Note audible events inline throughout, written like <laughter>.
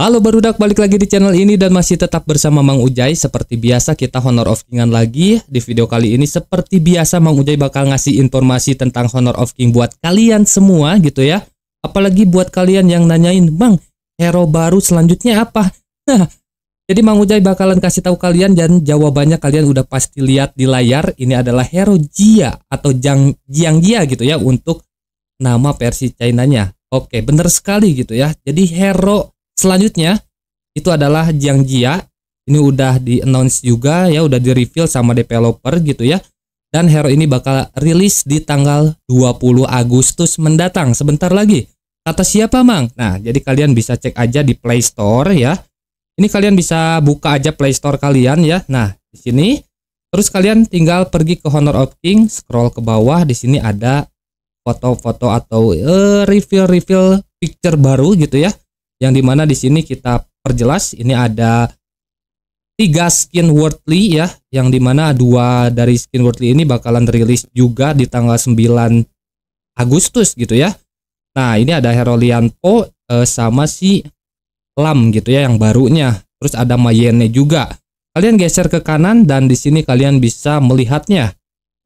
Halo Barudak, balik lagi di channel ini dan masih tetap bersama Mang Ujai Seperti biasa kita honor of kingan lagi Di video kali ini seperti biasa Mang Ujai bakal ngasih informasi tentang honor of king buat kalian semua gitu ya Apalagi buat kalian yang nanyain Bang, hero baru selanjutnya apa? nah Jadi Mang Ujai bakalan kasih tahu kalian dan jawabannya kalian udah pasti lihat di layar Ini adalah hero Jia atau Jiang Jiang Jia gitu ya untuk nama versi Chinanya Oke, bener sekali gitu ya Jadi hero Selanjutnya itu adalah Jiang Jia Ini udah di announce juga ya, udah di reveal sama developer gitu ya. Dan hero ini bakal rilis di tanggal 20 Agustus mendatang, sebentar lagi. Kata siapa, Mang? Nah, jadi kalian bisa cek aja di Play Store ya. Ini kalian bisa buka aja Play Store kalian ya. Nah, di sini Terus kalian tinggal pergi ke Honor of King, scroll ke bawah, di sini ada foto-foto atau review uh, reveal -reveal picture baru gitu ya yang dimana di sini kita perjelas ini ada tiga skin worldly ya yang dimana dua dari skin worldly ini bakalan rilis juga di tanggal 9 Agustus gitu ya nah ini ada Hero Po eh, sama si Lam gitu ya yang barunya terus ada Mayene juga kalian geser ke kanan dan di sini kalian bisa melihatnya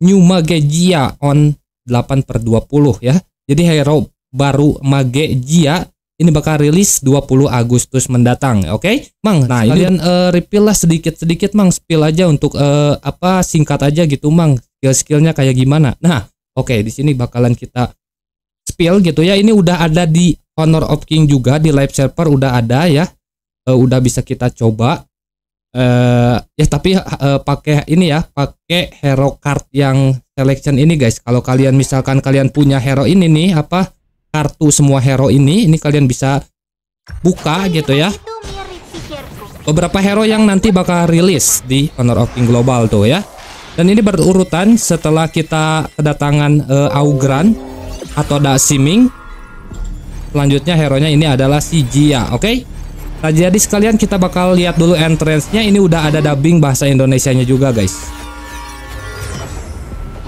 New Magejia on 8 per 20 ya jadi hero baru Magejia ini bakal rilis 20 Agustus mendatang, oke? Okay? Mang, nah kalian uh, eh, repeal lah sedikit-sedikit, Mang, spill aja untuk uh, apa singkat aja gitu, Mang. Skill-skillnya kayak gimana? Nah, oke, okay, di sini bakalan kita spill gitu ya. Ini udah ada di Honor of King juga di live server udah ada ya. Uh, udah bisa kita coba. Uh, ya tapi uh, pakai ini ya, pakai hero card yang selection ini guys. Kalau kalian misalkan kalian punya hero ini nih apa kartu semua hero ini. Ini kalian bisa buka iya, gitu ya. Beberapa hero yang nanti bakal rilis di Honor of King Global tuh ya. Dan ini berurutan setelah kita kedatangan uh, eh, Augran atau Siming Selanjutnya hero-nya ini adalah si Jia, oke? Okay? Nah, jadi sekalian kita bakal lihat dulu entrance-nya. Ini udah ada dubbing bahasa Indonesia nya juga, guys.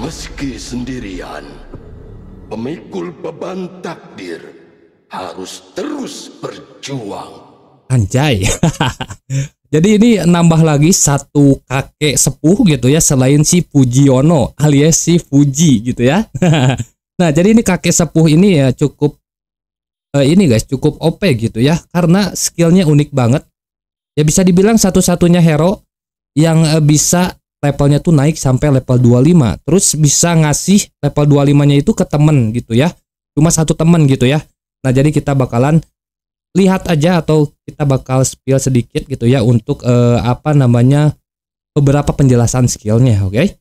Meski sendirian, Pemikul beban takdir harus terus berjuang. Anjay. <laughs> Jadi ini nambah lagi satu kakek sepuh gitu ya selain si Fujiono alias si Fuji gitu ya. <laughs> nah, jadi ini kakek sepuh ini ya cukup eh, ini guys, cukup OP gitu ya karena skillnya unik banget. Ya bisa dibilang satu-satunya hero yang eh, bisa levelnya tuh naik sampai level 25 terus bisa ngasih level 25 nya itu ke temen gitu ya cuma satu temen gitu ya nah jadi kita bakalan lihat aja atau kita bakal spill sedikit gitu ya untuk eh, apa namanya beberapa penjelasan skillnya oke okay?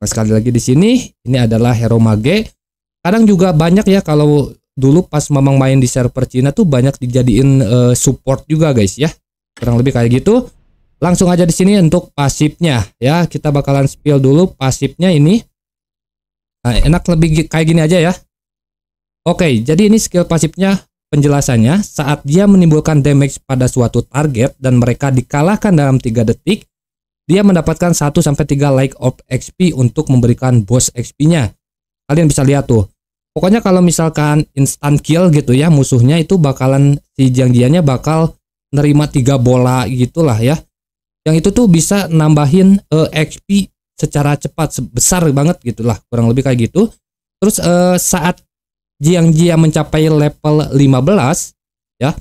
nah, sekali lagi di sini ini adalah hero mage kadang juga banyak ya kalau dulu pas memang main di server Cina tuh banyak dijadiin eh, support juga guys ya kurang lebih kayak gitu langsung aja di sini untuk pasifnya ya kita bakalan spill dulu pasifnya ini nah, enak lebih kayak gini aja ya oke jadi ini skill pasifnya penjelasannya saat dia menimbulkan damage pada suatu target dan mereka dikalahkan dalam tiga detik dia mendapatkan 1-3 like of XP untuk memberikan boss XP-nya kalian bisa lihat tuh pokoknya kalau misalkan instant kill gitu ya musuhnya itu bakalan si jangjiannya bakal nerima tiga bola gitulah ya yang itu tuh bisa nambahin uh, eh, XP secara cepat sebesar banget gitulah kurang lebih kayak gitu terus uh, saat jiang dia mencapai level 15 ya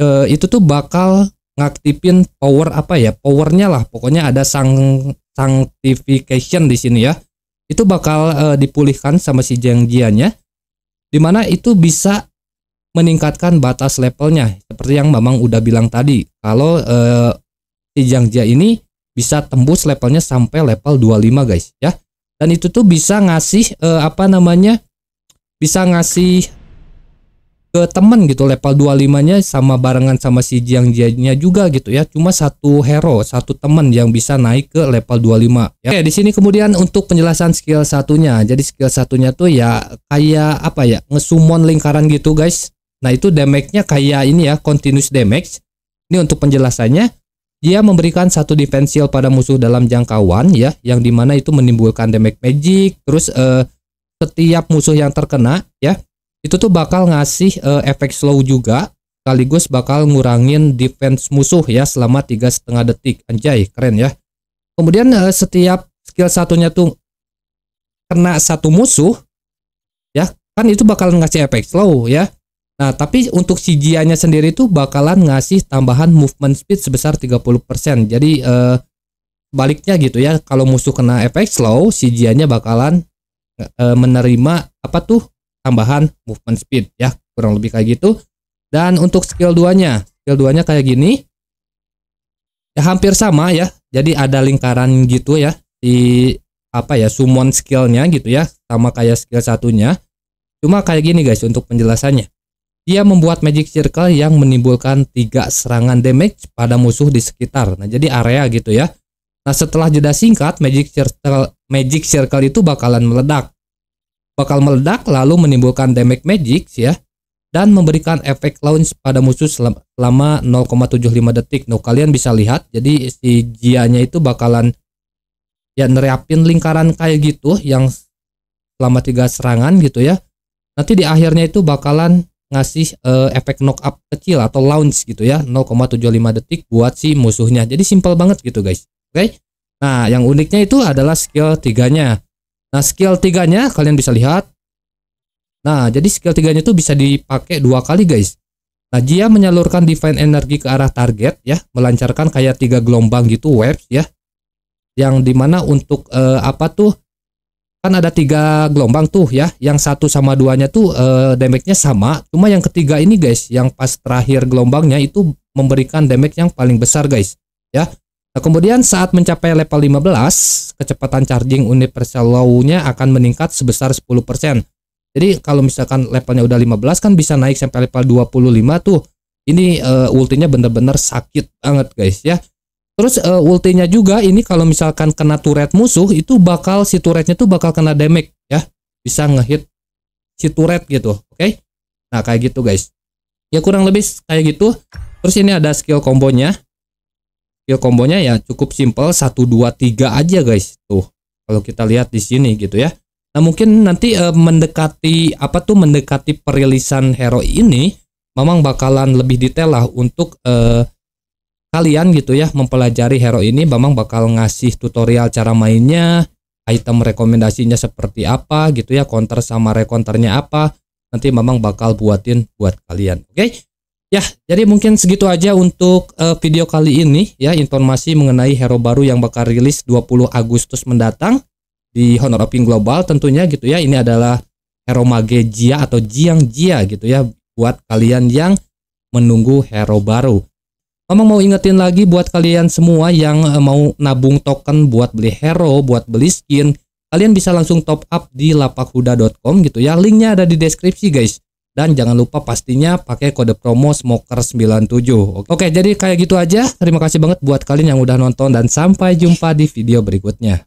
uh, itu tuh bakal ngaktifin power apa ya powernya lah pokoknya ada sang sanctification di sini ya itu bakal uh, dipulihkan sama si jangjiannya dimana itu bisa meningkatkan batas levelnya seperti yang Mamang udah bilang tadi kalau uh, si Jiang Jia ini bisa tembus levelnya sampai level 25 guys ya. Dan itu tuh bisa ngasih eh, apa namanya? bisa ngasih ke temen gitu level 25-nya sama barengan sama si Jiang Jia-nya juga gitu ya. Cuma satu hero, satu temen yang bisa naik ke level 25. Ya. Oke, di sini kemudian untuk penjelasan skill satunya. Jadi skill satunya tuh ya kayak apa ya? Ngesumon lingkaran gitu, guys. Nah, itu damage-nya kayak ini ya, continuous damage. Ini untuk penjelasannya. Dia memberikan satu defensial pada musuh dalam jangkauan ya, yang dimana itu menimbulkan damage magic. Terus uh, setiap musuh yang terkena ya, itu tuh bakal ngasih uh, efek slow juga, sekaligus bakal ngurangin defense musuh ya selama tiga setengah detik. Anjay, keren ya. Kemudian uh, setiap skill satunya tuh kena satu musuh, ya kan itu bakal ngasih efek slow ya Nah, tapi untuk CGI-nya sendiri itu bakalan ngasih tambahan movement speed sebesar 30%. Jadi eh, baliknya gitu ya, kalau musuh kena efek slow, CGI-nya bakalan eh, menerima apa tuh tambahan movement speed ya, kurang lebih kayak gitu. Dan untuk skill 2-nya, skill 2-nya kayak gini. Ya hampir sama ya. Jadi ada lingkaran gitu ya di apa ya summon skillnya gitu ya sama kayak skill satunya cuma kayak gini guys untuk penjelasannya dia membuat magic circle yang menimbulkan tiga serangan damage pada musuh di sekitar. Nah, jadi area gitu ya. Nah, setelah jeda singkat, magic circle magic circle itu bakalan meledak. Bakal meledak lalu menimbulkan damage magic ya dan memberikan efek launch pada musuh selama 0,75 detik. Nah, kalian bisa lihat jadi si gia nya itu bakalan ya nerapin lingkaran kayak gitu yang selama tiga serangan gitu ya. Nanti di akhirnya itu bakalan ngasih uh, efek knock up kecil atau launch gitu ya 0,75 detik buat si musuhnya jadi simpel banget gitu guys oke okay? nah yang uniknya itu adalah skill tiganya nah skill tiganya kalian bisa lihat nah jadi skill tiganya itu bisa dipakai dua kali guys nah dia menyalurkan divine energi ke arah target ya melancarkan kayak tiga gelombang gitu waves ya yang dimana untuk uh, apa tuh kan ada tiga gelombang tuh ya yang satu sama duanya tuh e, damage-nya sama cuma yang ketiga ini guys yang pas terakhir gelombangnya itu memberikan damage yang paling besar guys ya nah kemudian saat mencapai level 15 kecepatan charging universal low nya akan meningkat sebesar 10% jadi kalau misalkan levelnya udah 15 kan bisa naik sampai level 25 tuh ini uh, ultinya bener-bener sakit banget guys ya Terus uh, ultinya juga ini kalau misalkan kena turret musuh itu bakal si turretnya tuh bakal kena damage ya. Bisa ngehit si turret gitu. Oke. Okay? Nah, kayak gitu guys. Ya kurang lebih kayak gitu. Terus ini ada skill kombonya. Skill kombonya ya cukup simple satu dua tiga aja guys. Tuh. Kalau kita lihat di sini gitu ya. Nah, mungkin nanti uh, mendekati apa tuh mendekati perilisan hero ini memang bakalan lebih detail lah untuk uh, kalian gitu ya mempelajari hero ini Bambang bakal ngasih tutorial cara mainnya item rekomendasinya seperti apa gitu ya counter sama rekonternya apa nanti Bambang bakal buatin buat kalian oke okay? ya jadi mungkin segitu aja untuk uh, video kali ini ya informasi mengenai hero baru yang bakal rilis 20 Agustus mendatang di Honor of King Global tentunya gitu ya ini adalah hero mage Jia atau Jiang Jia gitu ya buat kalian yang menunggu hero baru Mamang mau ingetin lagi buat kalian semua yang eh, mau nabung token buat beli hero, buat beli skin, kalian bisa langsung top up di lapakhuda.com gitu ya. Linknya ada di deskripsi guys. Dan jangan lupa pastinya pakai kode promo SMOKER97. Oke, jadi kayak gitu aja. Terima kasih banget buat kalian yang udah nonton dan sampai jumpa di video berikutnya.